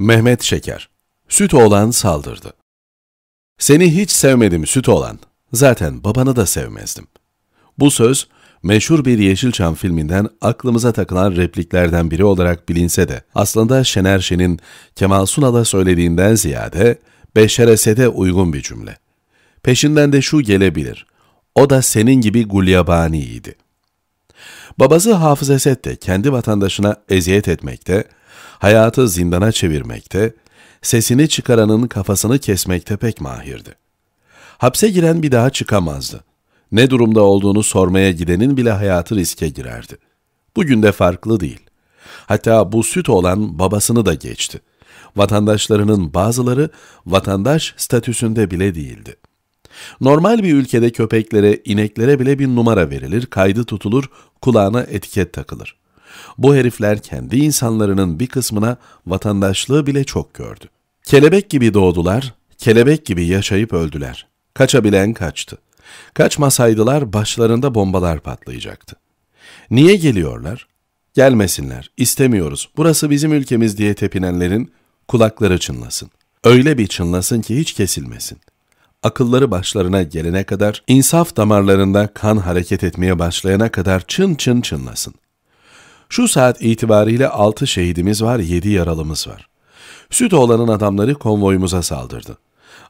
Mehmet Şeker Süt oğlan saldırdı. Seni hiç sevmedim süt oğlan. Zaten babanı da sevmezdim. Bu söz meşhur bir Yeşilçam filminden aklımıza takılan repliklerden biri olarak bilinse de aslında Şener Şen'in Kemal Sunal'a söylediğinden ziyade Beşer Esed'e uygun bir cümle. Peşinden de şu gelebilir. O da senin gibi gulyabaniydi. Babası Hafız Esed de kendi vatandaşına eziyet etmekte, hayatı zindana çevirmekte, sesini çıkaranın kafasını kesmekte pek mahirdi. Hapse giren bir daha çıkamazdı. Ne durumda olduğunu sormaya gidenin bile hayatı riske girerdi. Bugün de farklı değil. Hatta bu süt olan babasını da geçti. Vatandaşlarının bazıları vatandaş statüsünde bile değildi. Normal bir ülkede köpeklere, ineklere bile bir numara verilir, kaydı tutulur, kulağına etiket takılır. Bu herifler kendi insanlarının bir kısmına vatandaşlığı bile çok gördü. Kelebek gibi doğdular, kelebek gibi yaşayıp öldüler. Kaçabilen kaçtı. Kaçmasaydılar başlarında bombalar patlayacaktı. Niye geliyorlar? Gelmesinler, istemiyoruz, burası bizim ülkemiz diye tepinenlerin kulakları çınlasın. Öyle bir çınlasın ki hiç kesilmesin. Akılları başlarına gelene kadar, insaf damarlarında kan hareket etmeye başlayana kadar çın çın çınlasın. Şu saat itibariyle 6 şehidimiz var, 7 yaralımız var. Süt olanın adamları konvoyumuza saldırdı.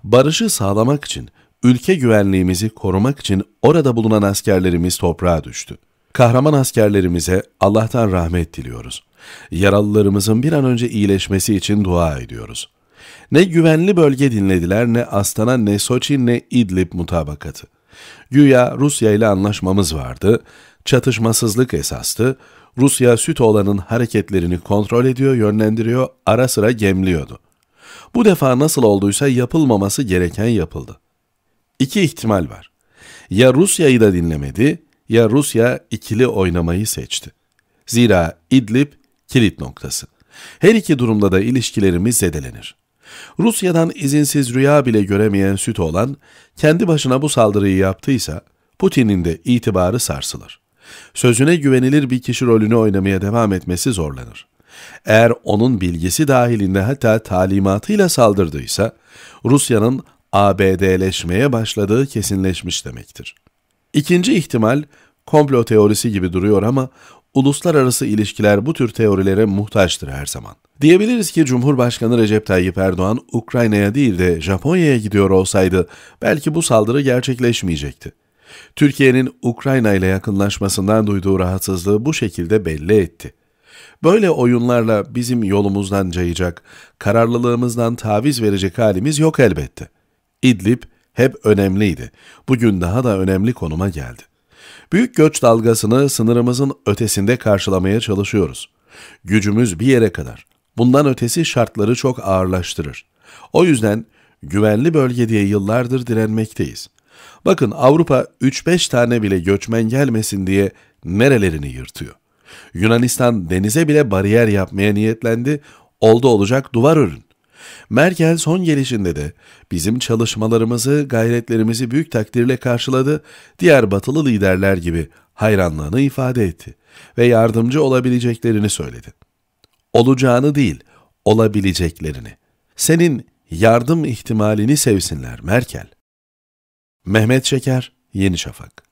Barışı sağlamak için, ülke güvenliğimizi korumak için orada bulunan askerlerimiz toprağa düştü. Kahraman askerlerimize Allah'tan rahmet diliyoruz. Yaralılarımızın bir an önce iyileşmesi için dua ediyoruz. Ne güvenli bölge dinlediler ne Astana ne Soçi ne İdlib mutabakatı. Güya Rusya ile anlaşmamız vardı, çatışmasızlık esastı, Rusya Süt Olanın hareketlerini kontrol ediyor, yönlendiriyor, ara sıra gemliyordu. Bu defa nasıl olduysa yapılmaması gereken yapıldı. İki ihtimal var. Ya Rusya'yı da dinlemedi ya Rusya ikili oynamayı seçti. Zira İdlib kilit noktası. Her iki durumda da ilişkilerimiz zedelenir. Rusya'dan izinsiz rüya bile göremeyen süt olan kendi başına bu saldırıyı yaptıysa Putin'in de itibarı sarsılır. Sözüne güvenilir bir kişi rolünü oynamaya devam etmesi zorlanır. Eğer onun bilgisi dahilinde hatta talimatıyla saldırdıysa Rusya'nın ABD'leşmeye başladığı kesinleşmiş demektir. İkinci ihtimal komplo teorisi gibi duruyor ama uluslararası ilişkiler bu tür teorilere muhtaçtır her zaman. Diyebiliriz ki Cumhurbaşkanı Recep Tayyip Erdoğan Ukrayna'ya değil de Japonya'ya gidiyor olsaydı belki bu saldırı gerçekleşmeyecekti. Türkiye'nin Ukrayna ile yakınlaşmasından duyduğu rahatsızlığı bu şekilde belli etti. Böyle oyunlarla bizim yolumuzdan cayacak, kararlılığımızdan taviz verecek halimiz yok elbette. İdlib hep önemliydi. Bugün daha da önemli konuma geldi. Büyük göç dalgasını sınırımızın ötesinde karşılamaya çalışıyoruz. Gücümüz bir yere kadar Bundan ötesi şartları çok ağırlaştırır. O yüzden güvenli bölge diye yıllardır direnmekteyiz. Bakın Avrupa 3-5 tane bile göçmen gelmesin diye nerelerini yırtıyor. Yunanistan denize bile bariyer yapmaya niyetlendi, oldu olacak duvar örün. Merkel son gelişinde de bizim çalışmalarımızı, gayretlerimizi büyük takdirle karşıladı, diğer batılı liderler gibi hayranlığını ifade etti ve yardımcı olabileceklerini söyledi olacağını değil, olabileceklerini. Senin yardım ihtimalini sevsinler Merkel. Mehmet Şeker, Yeni Şafak